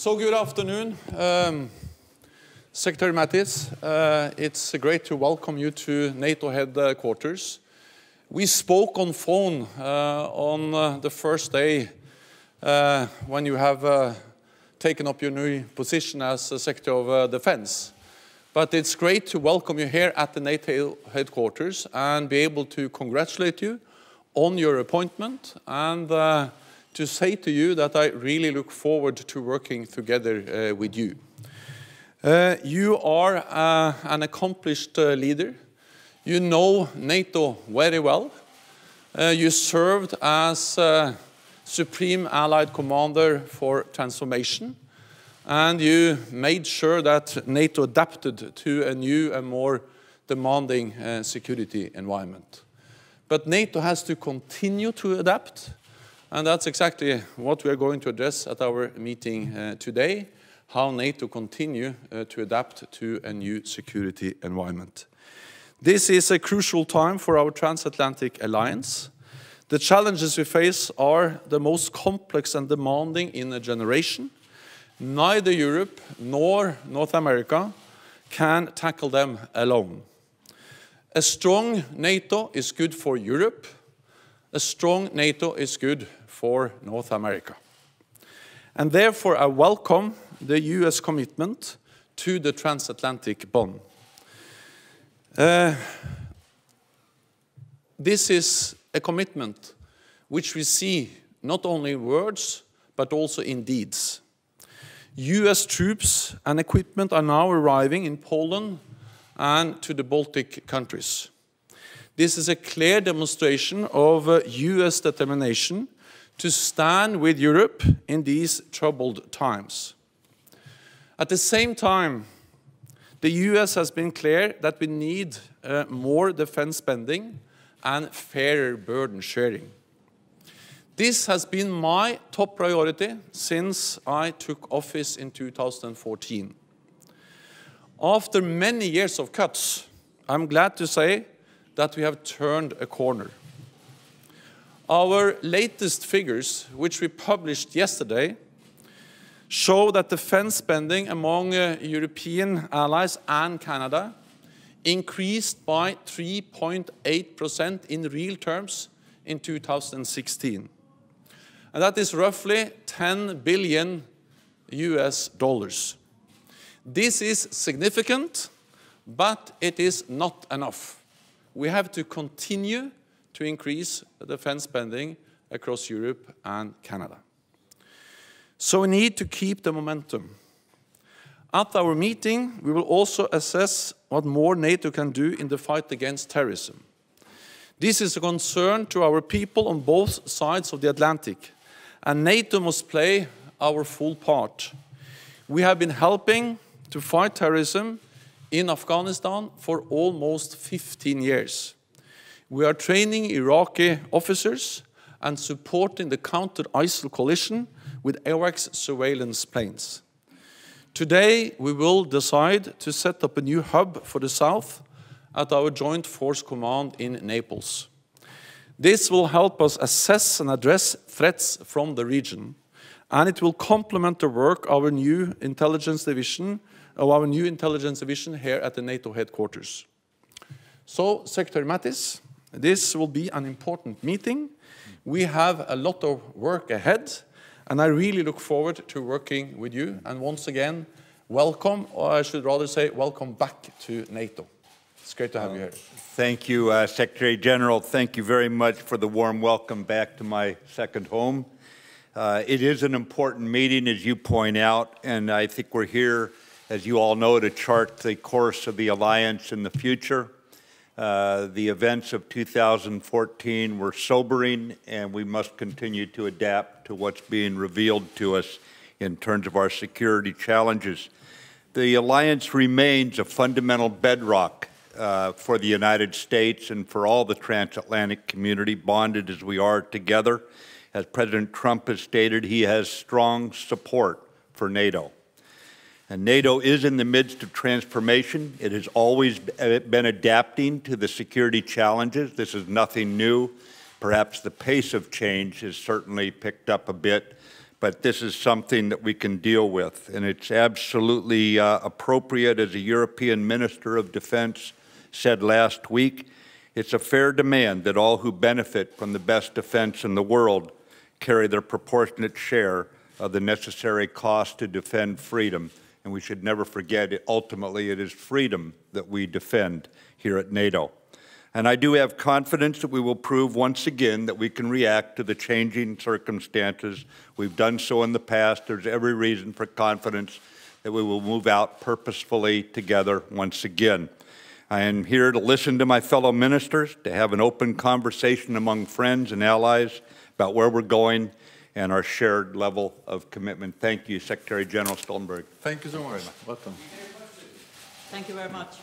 So good afternoon, um, Secretary Mattis. Uh, it's great to welcome you to NATO headquarters. We spoke on phone uh, on uh, the first day uh, when you have uh, taken up your new position as uh, Secretary of Defense. But it's great to welcome you here at the NATO headquarters and be able to congratulate you on your appointment and to say to you that I really look forward to working together uh, with you. Uh, you are uh, an accomplished uh, leader. You know NATO very well. Uh, you served as uh, Supreme Allied Commander for Transformation, and you made sure that NATO adapted to a new and more demanding security environment. But NATO has to continue to adapt and that's exactly what we are going to address at our meeting uh, today, how NATO continue uh, to adapt to a new security environment. This is a crucial time for our transatlantic alliance. The challenges we face are the most complex and demanding in a generation. Neither Europe nor North America can tackle them alone. A strong NATO is good for Europe, a strong NATO is good for North America. And therefore, I welcome the US commitment to the transatlantic bond. Uh, this is a commitment which we see not only in words, but also in deeds. US troops and equipment are now arriving in Poland and to the Baltic countries. This is a clear demonstration of US uh, determination to stand with Europe in these troubled times. At the same time, the US has been clear that we need uh, more defense spending and fairer burden sharing. This has been my top priority since I took office in 2014. After many years of cuts, I'm glad to say that we have turned a corner. Our latest figures, which we published yesterday, show that defense spending among uh, European allies and Canada increased by 3.8% in real terms in 2016. And that is roughly 10 billion US dollars. This is significant, but it is not enough we have to continue to increase defense spending across Europe and Canada. So we need to keep the momentum. At our meeting, we will also assess what more NATO can do in the fight against terrorism. This is a concern to our people on both sides of the Atlantic, and NATO must play our full part. We have been helping to fight terrorism in Afghanistan for almost 15 years. We are training Iraqi officers and supporting the counter ISIL coalition with AWACS surveillance planes. Today, we will decide to set up a new hub for the South at our Joint Force Command in Naples. This will help us assess and address threats from the region, and it will complement the work our new intelligence division of our new intelligence division here at the NATO headquarters. So, Secretary Mattis, this will be an important meeting. We have a lot of work ahead, and I really look forward to working with you. And once again, welcome, or I should rather say, welcome back to NATO. It's great to have you here. Thank you, uh, Secretary General. Thank you very much for the warm welcome back to my second home. Uh, it is an important meeting, as you point out, and I think we're here as you all know, to chart the course of the alliance in the future. Uh, the events of 2014 were sobering, and we must continue to adapt to what's being revealed to us in terms of our security challenges. The alliance remains a fundamental bedrock uh, for the United States and for all the transatlantic community, bonded as we are together. As President Trump has stated, he has strong support for NATO. And NATO is in the midst of transformation. It has always uh, been adapting to the security challenges. This is nothing new. Perhaps the pace of change has certainly picked up a bit, but this is something that we can deal with. And it's absolutely uh, appropriate, as a European Minister of Defense said last week, it's a fair demand that all who benefit from the best defense in the world carry their proportionate share of the necessary cost to defend freedom and we should never forget it, ultimately it is freedom that we defend here at NATO. And I do have confidence that we will prove once again that we can react to the changing circumstances. We've done so in the past. There's every reason for confidence that we will move out purposefully together once again. I am here to listen to my fellow ministers, to have an open conversation among friends and allies about where we're going, and our shared level of commitment. Thank you, Secretary General Stoltenberg. Thank you so much. Welcome. Thank you very much.